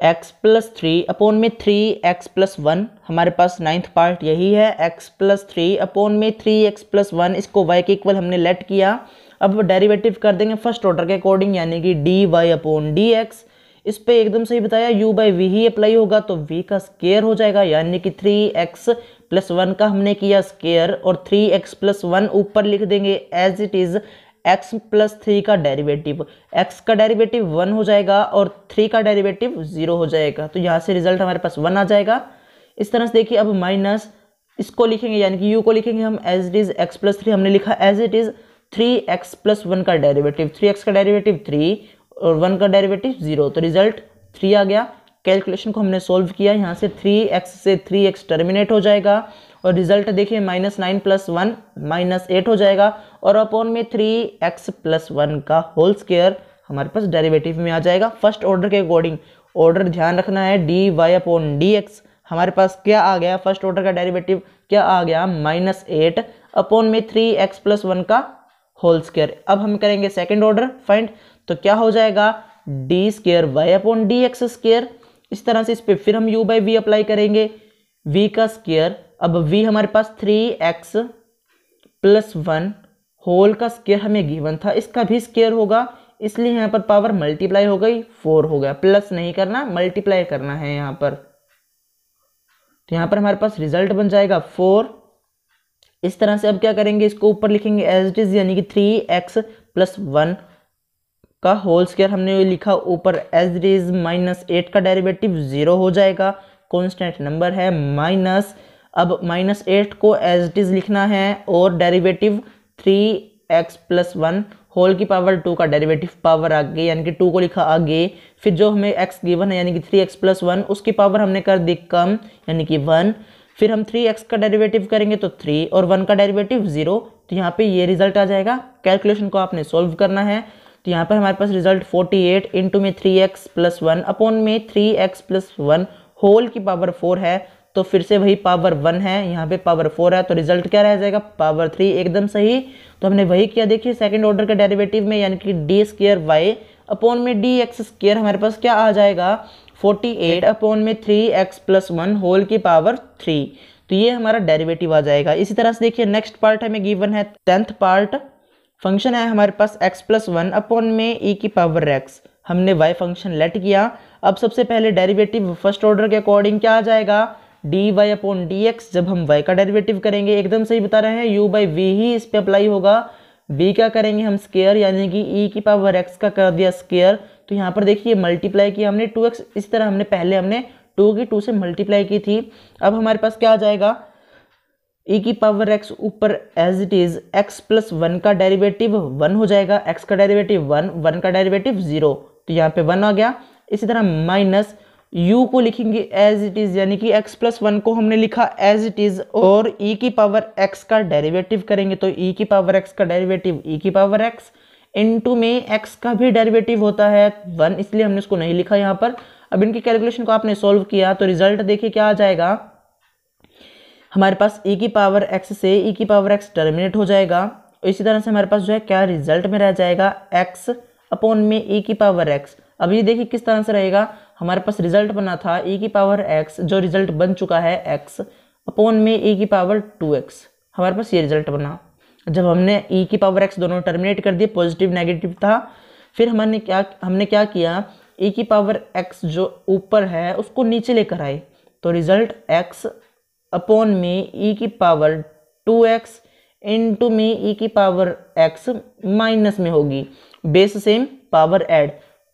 [SPEAKER 1] एक्स प्लस थ्री अपोन में थ्री एक्स प्लस वन हमारे पास नाइन्थ पार्ट यही है एक्स प्लस थ्री अपोन में थ्री एक्स प्लस वन इसको वाई के इक्वल हमने लेट किया अब डेरिवेटिव कर देंगे फर्स्ट ऑर्डर के अकॉर्डिंग यानी कि d y upon d x इस पर एकदम सही बताया u बाई वी ही अप्लाई होगा तो v का स्केयर हो जाएगा यानी कि थ्री एक्स प्लस वन का हमने किया स्केयर और थ्री एक्स प्लस वन ऊपर लिख देंगे as it is x plus three का डेरिवेटिव एक्स का डेरिवेटिव वन हो जाएगा और थ्री का डेरिवेटिव जीरो हो जाएगा तो यहाँ से रिजल्ट हमारे पास वन आ जाएगा इस तरह से देखिए अब माइनस इसको लिखेंगे यानी कि यू को लिखेंगे हम as it is x plus three हमने लिखा as it is three x plus one का डेरिवेटिव थ्री एक्स का डेरिवेटिव थ्री और वन का डेरिवेटिव जीरो तो रिजल्ट थ्री आ गया कैलकुलेशन को हमने सोल्व किया यहाँ से थ्री एक्स से थ्री एक्स टर्मिनेट हो जाएगा और रिजल्ट देखिए minus nine plus one minus eight हो जाएगा और अपॉन में थ्री एक्स प्लस वन का होल स्केयर हमारे पास डेरिवेटिव में आ जाएगा फर्स्ट ऑर्डर के अकॉर्डिंग ऑर्डर ध्यान रखना है d y upon d x हमारे पास क्या आ गया फर्स्ट ऑर्डर का डेरिवेटिव क्या आ गया माइनस एट अपॉन में थ्री एक्स प्लस वन का होल स्केयर अब हम करेंगे सेकेंड ऑर्डर फाइंड तो क्या हो जाएगा d square y upon d x square इस तरह से इस पर फिर हम यू बाई वी अप्लाई करेंगे वी का स्केयर अब v हमारे पास three x plus one whole का स्केयर हमें गिवन था इसका भी स्केयर होगा इसलिए यहाँ पर पावर मल्टीप्लाई हो गई फोर हो गया प्लस नहीं करना मल्टीप्लाई करना है यहाँ पर तो यहाँ पर हमारे पास रिजल्ट बन जाएगा फोर इस तरह से अब क्या करेंगे इसको ऊपर लिखेंगे एज इट इज यानी कि थ्री एक्स प्लस वन का होल स्केयर हमने लिखा ऊपर as it is minus eight का डेरिवेटिव जीरो हो जाएगा कॉन्स्टेंट नंबर है माइनस अब माइनस एट को एज इट इज़ लिखना है और derivative three x plus one whole की पावर टू का डेरिवेटिव पावर आगे यानी कि टू को लिखा आगे फिर जो हमें एक्स गिवन है यानी कि थ्री एक्स प्लस वन उसकी पावर हमने कर दी कम यानी कि वन फिर हम थ्री एक्स का डेरिवेटिव करेंगे तो थ्री और वन का डेरिवेटिव ज़ीरो तो यहाँ पे ये रिजल्ट आ जाएगा कैलकुलेशन को आपने सोल्व करना है तो यहाँ पर हमारे पास रिजल्ट फोर्टी एट इंटू में three x plus one upon में three x plus one whole की पावर फोर है तो फिर से वही पावर वन है यहाँ पे पावर फोर है तो रिजल्ट क्या रह जाएगा पावर थ्री एकदम सही तो हमने वही किया देखिए सेकंड ऑर्डर के डेरिवेटिव में यानी कि डी स्केयर वाई अपोन में डी एक्स स्केयर हमारे पास क्या आ जाएगा फोर्टी एट अपोन में three x plus one whole की पावर थ्री तो ये हमारा डेरिवेटिव आ जाएगा इसी तरह से देखिए नेक्स्ट पार्ट हमें गिवन है टेंथ पार्ट फंक्शन है हमारे पास एक्स प्लस वन अपॉन में ई e की पावर एक्स हमने वाई फंक्शन लेट किया अब सबसे पहले डेरिवेटिव फर्स्ट ऑर्डर के अकॉर्डिंग क्या आ जाएगा d y upon d x जब हम वाई का डेरिवेटिव करेंगे एकदम सही बता रहे हैं यू बाई वी ही इस पर अप्लाई होगा वी क्या करेंगे हम स्केयर यानी कि ई e की पावर एक्स का कर दिया स्केयर तो यहाँ पर देखिए मल्टीप्लाई किया हमने टू एक्स इस तरह हमने पहले हमने टू की टू से मल्टीप्लाई की थी अब हमारे पास क्या आ जाएगा ई e की पावर एक्स ऊपर as it is x plus one का डेरिवेटिव वन हो जाएगा एक्स का डेरिवेटिव वन वन का डेरिवेटिव जीरो तो यहाँ पे वन आ गया इसी तरह माइनस u को लिखेंगे एज इट इज यानी कि x प्लस वन को हमने लिखा एज इट इज और e की पावर x का डेरिवेटिव करेंगे तो e की पावर x का डेरिवेटिव e की पावर x इनटू में x का भी डेरिवेटिव होता है वन इसलिए हमने इसको नहीं लिखा यहाँ पर अब इनकी कैलकुलेशन को आपने सॉल्व किया तो रिजल्ट देखिए क्या आ जाएगा हमारे पास e की पावर x से e की पावर x टर्मिनेट हो जाएगा इसी तरह से हमारे पास जो है क्या रिजल्ट में रह जाएगा x अपॉन में e की पावर x अब ये देखिए किस तरह से रहेगा हमारे पास रिजल्ट बना था ए e की पावर एक्स जो रिजल्ट बन चुका है एक्स अपोन में ए e की पावर टू एक्स हमारे पास ये रिजल्ट बना जब हमने ई e की पावर एक्स दोनों टर्मिनेट कर दिए पॉजिटिव नेगेटिव था फिर हमने क्या हमने क्या किया ई की पावर एक्स जो ऊपर है उसको नीचे लेकर आए तो रिजल्ट एक्स अपॉन में ई की power two x into में ई की पावर एक्स माइनस में होगी base same power add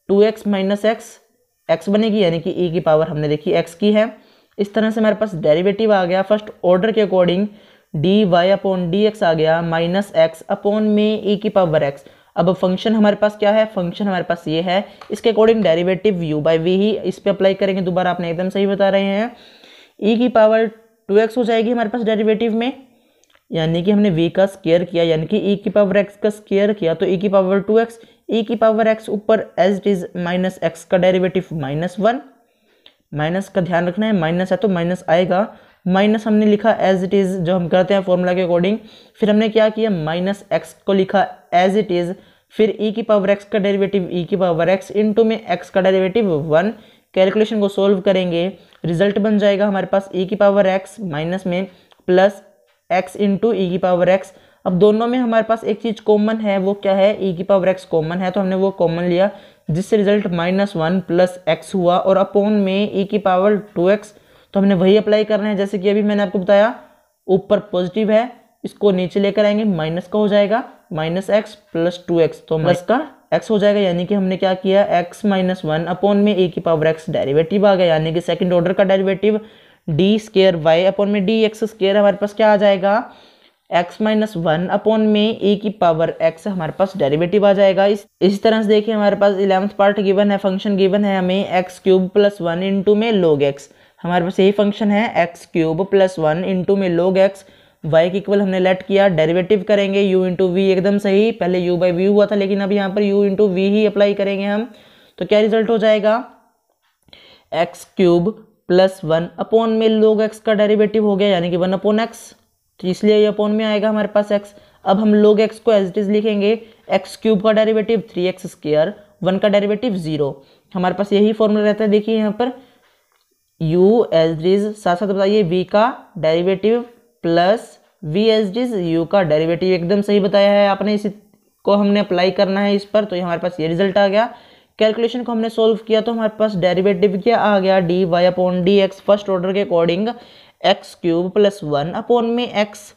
[SPEAKER 1] two x minus x x बनेगी यानी कि ई e की पावर हमने देखी एक्स की है इस तरह से हमारे पास डेरिवेटिव आ गया फर्स्ट ऑर्डर के according d y upon d x आ गया माइनस एक्स अपॉन में ई e की पावर एक्स अब फंक्शन हमारे पास क्या है फंक्शन हमारे पास ये है इसके according derivative u by v ही इस पर अप्लाई करेंगे दोबारा आपने एकदम सही बता रहे हैं ई e की पावर टू एक्स हो जाएगी हमारे पास डेरिवेटिव में यानी कि हमने v का स्केयर किया यानी कि e की पावर x का स्केयर किया तो e की पावर टू e की पावर एक्स ऊपर as it is minus x का डेरिवेटिव माइनस वन माइनस का ध्यान रखना है माइनस है तो माइनस आएगा माइनस हमने लिखा एज इट इज़ जो हम करते हैं फॉर्मूला के अकॉर्डिंग फिर हमने क्या किया माइनस एक्स को लिखा एज इट इज़ फिर e की पावर x का डेरिवेटिव e की पावर x इंटू में x का डेरिवेटिव वन कैलकुलेशन को सोल्व करेंगे रिजल्ट बन जाएगा हमारे पास e की पावर x माइनस में plus x into e e की पावर x अब दोनों में हमारे पास एक चीज़ कॉमन है वो क्या है ई e की पावर एक्स कॉमन है तो हमने वो कॉमन लिया जिससे result minus one plus x हुआ और अपोन में ई e की पावर टू एक्स तो हमने वही अप्लाई करना है जैसे कि अभी मैंने आपको बताया ऊपर पॉजिटिव है इसको नीचे लेकर आएंगे माइनस का हो जाएगा minus x plus two x तो प्लस का एक्स हो जाएगा यानी कि हमने क्या किया एक्स माइनस वन अपोन में ए e की पावर एक्स डेरिवेटिव आ गया यानी कि सेकंड ऑर्डर का derivative d square y upon में डी एक्स स्केयर हमारे पास क्या आ जाएगा x माइनस वन अपॉन में ए की पावर x हमारे पास डेरिवेटिव आ जाएगा इस इस तरह से देखिए हमारे पास इलेवंथ पार्ट गिवन है फंक्शन गिवन है हमें x cube plus one into में लोग एक्स हमारे पास यही फंक्शन है x cube plus one into में लोग एक्स वाई के इक्वल हमने लेट किया डेरिवेटिव करेंगे u इंटू वी एकदम सही पहले u बाई वी हुआ था लेकिन अब यहाँ पर u इंटू वी ही अप्लाई करेंगे हम तो क्या रिजल्ट हो जाएगा x cube plus one upon में लोग एक्स का डेरिवेटिव हो गया यानी कि वन अपॉन एक्स तो इसलिए ये अपॉन में आएगा हमारे पास एक्स अब हम लोग एक्स को एज इट इज लिखेंगे एक्स क्यूब का derivative three x square one का डेरिवेटिव जीरो हमारे पास यही फॉर्मूला रहता है देखिए यहाँ पर यू एज इट इज साथ साथ बताइए वी का derivative plus v as is u का डेरिवेटिव एकदम सही बताया है आपने इसी को हमने अप्लाई करना है इस पर तो हमारे पास ये रिजल्ट आ गया कैलकुलेशन को हमने सोल्व किया तो हमारे पास डेरिवेटिव क्या आ गया d y upon d x first order के according x cube plus one upon में x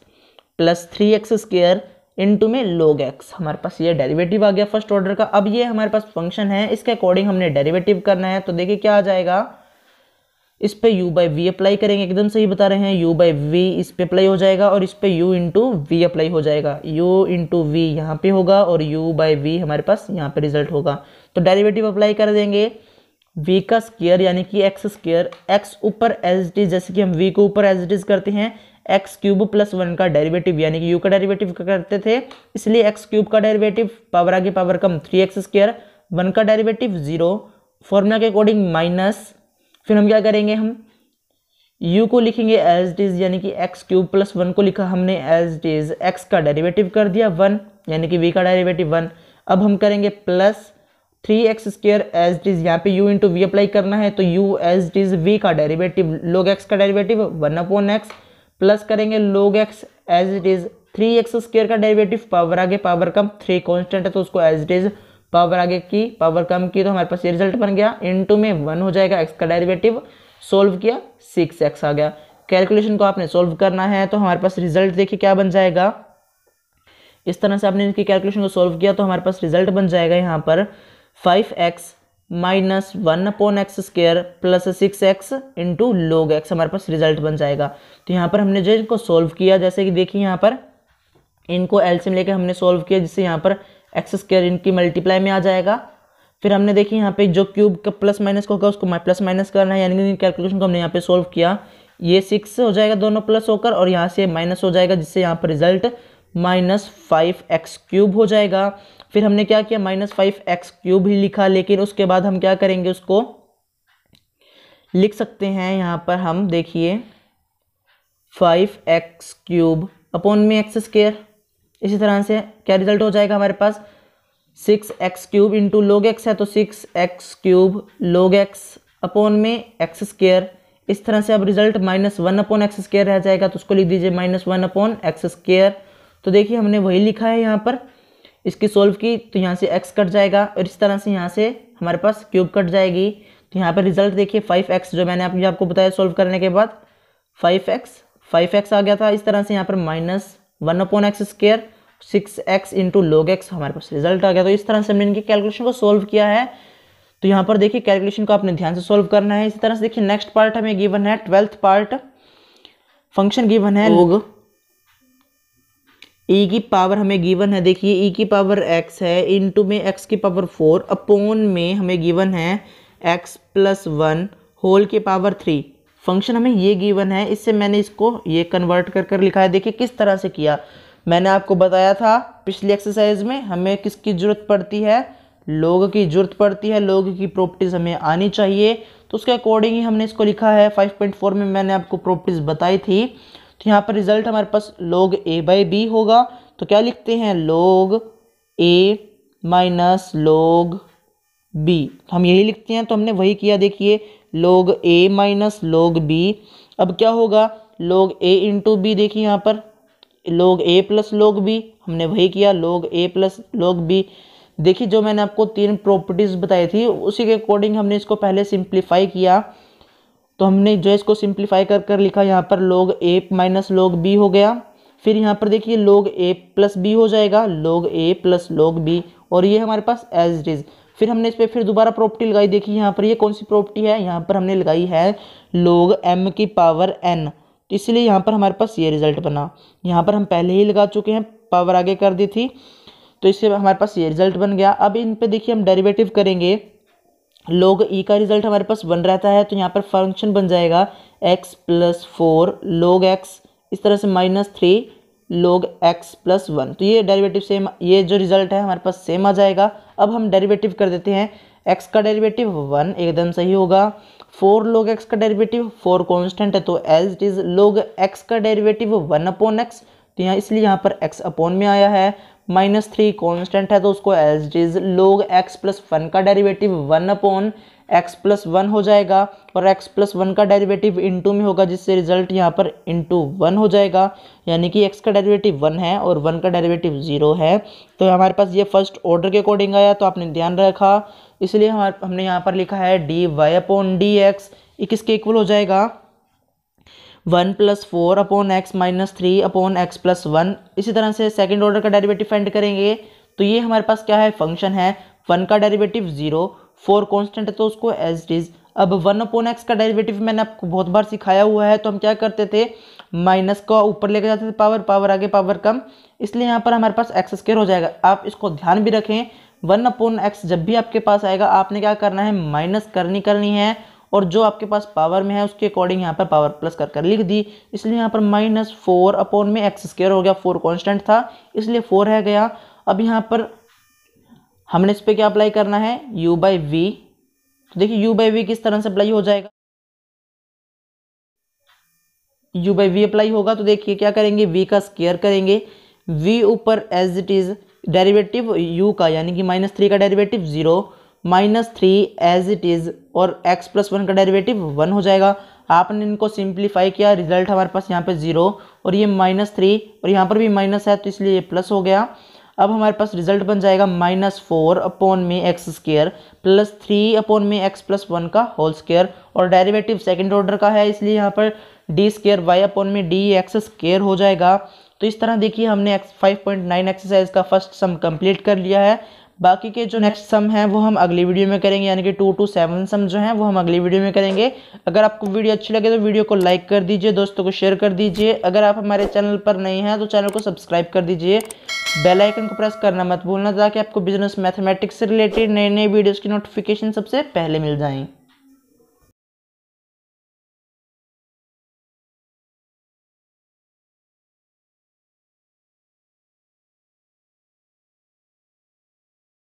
[SPEAKER 1] plus three x square into में लोग एक्स हमारे पास ये डेरिवेटिव आ गया फर्स्ट ऑर्डर का अब ये हमारे पास फंक्शन है इसके अकॉर्डिंग हमने डेरिवेटिव करना है तो देखिए क्या आ जाएगा इस पे u बाई वी अप्लाई करेंगे एकदम सही बता रहे हैं u बाई वी इस पे अप्लाई हो जाएगा और इस पे u इंटू वी अप्लाई हो जाएगा u इंटू वी यहाँ पे होगा और u बाई वी हमारे पास यहाँ पे रिजल्ट होगा तो डेरिवेटिव अप्लाई कर देंगे वी का स्केयर यानी कि एक्स स्केयर एक्स ऊपर एज इट इज जैसे कि हम वी को ऊपर एज इट इज करते हैं एक्स क्यूब प्लस वन का डेरिवेटिव यानी कि यू का डेरिवेटिव करते थे इसलिए एक्स क्यूब का डेरिवेटिव पावर आगे पावर कम थ्री एक्स स्केयर वन का डेरिवेटिव जीरो फॉर्मूला के अकॉर्डिंग माइनस फिर हम क्या करेंगे हम u को लिखेंगे एज इज यानी कि एक्स क्यूब प्लस वन को लिखा हमने एज इज एक्स का डेरिवेटिव कर दिया वन यानी कि v का डेरिवेटिव वन अब हम करेंगे plus three x square as this यहाँ पे u इंटू वी अप्लाई करना है तो u एज डिज वी का डेरिवेटिव लोग x का derivative one upon x plus करेंगे log x it is three x square का डेरिवेटिव पावर आगे पावर कम थ्री कॉन्स्टेंट है तो उसको एस डीज पावर आगे की पावर कम की तो हमारे पास ये रिजल्ट बन गया इंटू में वन हो जाएगा एक्स का डेरिवेटिव सोल्व किया सिक्स एक्स आ गया कैलकुलेशन को आपने सोल्व करना है तो हमारे पास रिजल्ट देखिए क्या बन जाएगा इस तरह से आपने इनकी कैलकुलेशन को सोल्व किया तो हमारे पास रिजल्ट बन जाएगा यहाँ पर five x minus one upon x square plus six x into log x हमारे पास रिजल्ट बन जाएगा तो यहाँ पर हमने जो इनको सॉल्व किया जैसे कि देखिए यहाँ पर इनको एल्सियम लेके हमने सॉल्व किया जिससे यहाँ पर एक्स स्क्र इनकी मल्टीप्लाई में आ जाएगा फिर हमने देखिए यहाँ पे जो क्यूब का प्लस माइनस होगा उसको प्लस माइनस करना है यानी कि कैलकुलेशन को हमने यहाँ पे सॉल्व किया ये सिक्स हो जाएगा दोनों प्लस होकर और यहाँ से माइनस हो जाएगा जिससे यहाँ पर result minus five x cube हो जाएगा फिर हमने क्या किया माइनस फाइव एक्स क्यूब ही लिखा लेकिन उसके बाद हम क्या करेंगे उसको लिख सकते हैं यहाँ पर हम देखिए फाइव एक्स क्यूब अपॉन में एक्स स्केयर इसी तरह से क्या रिजल्ट हो जाएगा हमारे पास six x cube into log x है तो six x cube log x upon में एक्स स्केयर इस तरह से अब result minus one upon x square रह जाएगा तो उसको लिख दीजिए minus one upon x square तो देखिए हमने वही लिखा है यहाँ पर इसकी सोल्व की तो यहाँ से एक्स कट जाएगा और इस तरह से यहाँ से हमारे पास क्यूब कट जाएगी तो यहाँ पर रिजल्ट देखिए फाइव एक्स जो मैंने अभी आपको बताया सोल्व करने के बाद फाइव एक्स फाइव एक्स आ गया था इस तरह से यहाँ पर minus one upon x square six x into log x हमारे पास रिजल्ट आ गया तो इस तरह से हमने इनकी कैलकुलेशन को सोल्व किया है तो यहाँ पर देखिए कैलकुलेशन को आपने ध्यान से सोल्व करना है इसी तरह से देखिए नेक्स्ट पार्ट हमें गिवन है ट्वेल्थ पार्ट फंक्शन गिवन है लोग ई e की पावर हमें गिवन है देखिए ई e की पावर एक्स है इनटू में एक्स की पावर फोर अपोन में हमें गिवन है एक्स प्लस वन होल की पावर थ्री फंक्शन हमें ये गिवन है इससे मैंने इसको ये कन्वर्ट कर कर लिखा है देखिए किस तरह से किया मैंने आपको बताया था पिछली एक्सरसाइज में हमें किसकी ज़रूरत पड़ती है लोग की ज़रूरत पड़ती है लोग की प्रॉपर्टीज़ हमें आनी चाहिए तो उसके अकॉर्डिंग ही हमने इसको लिखा है 5.4 में मैंने आपको प्रॉपर्टीज़ बताई थी तो यहाँ पर रिजल्ट हमारे पास लोग ए बाई बी होगा तो क्या लिखते हैं लोग ए माइनस लोग बी हम यही लिखते हैं तो हमने वही किया देखिए लोग ए माइनस लोग बी अब क्या होगा लोग ए इंटू बी देखिए यहाँ पर लोग ए प्लस लोग बी हमने वही किया लोग ए प्लस लोग बी देखिए जो मैंने आपको तीन प्रॉपर्टीज़ बताई थी उसी के अकॉर्डिंग हमने इसको पहले सिंप्लीफाई किया तो हमने जो इसको सिंप्लीफाई कर कर लिखा यहाँ पर लोग ए माइनस लोग बी हो गया फिर यहाँ पर देखिए लोग ए प्लस बी हो जाएगा लोग ए प्लस लोग बी और ये हमारे पास एज इट इज़ फिर हमने इस पर फिर दोबारा प्रॉपर्टी लगाई देखिए यहाँ पर ये कौन सी प्रॉपर्टी है यहाँ पर हमने लगाई है लोग एम की पावर एन तो इसलिए यहाँ पर हमारे पास ये रिजल्ट बना यहाँ पर हम पहले ही लगा चुके हैं पावर आगे कर दी थी तो इससे हमारे पास ये रिजल्ट बन गया अब इन पर देखिए हम डेरिवेटिव करेंगे लोग ई e का रिज़ल्ट हमारे पास बन रहता है तो यहाँ पर फंक्शन बन जाएगा x plus four log x इस तरह से minus three log x plus one तो ये डेरिवेटिव सेम ये जो रिजल्ट है हमारे पास सेम आ जाएगा अब हम डेरिवेटिव कर देते हैं एक्स का डेरिवेटिव वन एकदम सही होगा फोर लोग एक्स का डेरिवेटिव फोर कॉन्स्टेंट है तो as it is log x का डेरिवेटिव वन अपॉन एक्स तो यहाँ इसलिए यहाँ पर एक्स अपॉन में आया है माइनस थ्री कॉन्स्टेंट है तो उसको as this log x plus one का derivative one upon x plus one हो जाएगा और एक्स प्लस वन का डेरिवेटिव इंटू में होगा जिससे रिजल्ट यहाँ पर इंटू वन हो जाएगा यानी कि एक्स का डेरिवेटिव वन है और वन का डेरिवेटिव ज़ीरो है तो हमारे पास ये फर्स्ट ऑर्डर के अकॉर्डिंग आया तो आपने ध्यान रखा इसलिए हमारे हमने यहाँ पर लिखा है d y upon d x ये इक्वल हो जाएगा one plus four upon x minus three upon x plus one इसी तरह से सेकेंड ऑर्डर का डेरिवेटिव फाइंड करेंगे तो ये हमारे पास क्या है फंक्शन है वन का डेरिवेटिव जीरो फोर कॉन्स्टेंट है तो उसको एज इट इज़ अब वन अपॉन एक्स का डेरिवेटिव मैंने आपको बहुत बार सिखाया हुआ है तो हम क्या करते थे माइनस का ऊपर लेके जाते थे पावर पावर आगे पावर कम इसलिए यहाँ पर हमारे पास एक्स स्केयर हो जाएगा आप इसको ध्यान भी रखें वन अपॉन एक्स जब भी आपके पास आएगा आपने क्या करना है माइनस करनी करनी है और जो आपके पास पावर में है उसके अकॉर्डिंग यहाँ पर पावर प्लस कर कर लिख दी इसलिए यहाँ पर माइनस फोर अपॉन में एक्स स्केयर हो गया फोर कॉन्स्टेंट था इसलिए फोर है गया अब यहाँ पर हमने इस पर क्या अप्लाई करना है u बाई वी तो देखिए u बाई वी किस तरह से अप्लाई हो जाएगा u बाई वी अप्लाई होगा तो देखिए क्या करेंगे v का स्केयर करेंगे v ऊपर as it is derivative u का यानी कि माइनस थ्री का derivative zero minus three as it is और एक्स प्लस वन का डेरिवेटिव वन हो जाएगा आपने इनको सिंप्लीफाई किया रिजल्ट हमारे पास यहाँ पे ज़ीरो और ये माइनस थ्री और यहाँ पर भी माइनस है तो इसलिए ये प्लस हो गया अब हमारे पास रिजल्ट बन जाएगा माइनस फोर अपॉन में x square plus three upon में एक्स प्लस वन का होल स्केयर और डेरिवेटिव सेकेंड ऑर्डर का है इसलिए यहाँ पर डी स्केयर वाई अपॉन में डी एक्स स्केयर हो जाएगा तो इस तरह देखिए हमने x five point nine exercise का फर्स्ट सम कंप्लीट कर लिया है बाकी के जो नेक्स्ट सम हैं वो हम अगली वीडियो में करेंगे यानी कि टू टू सेवन सम जो हैं वो हम अगली वीडियो में करेंगे अगर आपको वीडियो अच्छी लगे तो वीडियो को लाइक कर दीजिए दोस्तों को शेयर कर दीजिए अगर आप हमारे चैनल पर नहीं हैं तो चैनल को सब्सक्राइब कर दीजिए बेल आइकन को प्रेस करना मत भूलना ताकि आपको बिजनेस मैथमेटिक्स से रिलेटेड नए नए वीडियोज़ की नोटिफिकेशन सबसे पहले मिल जाएँ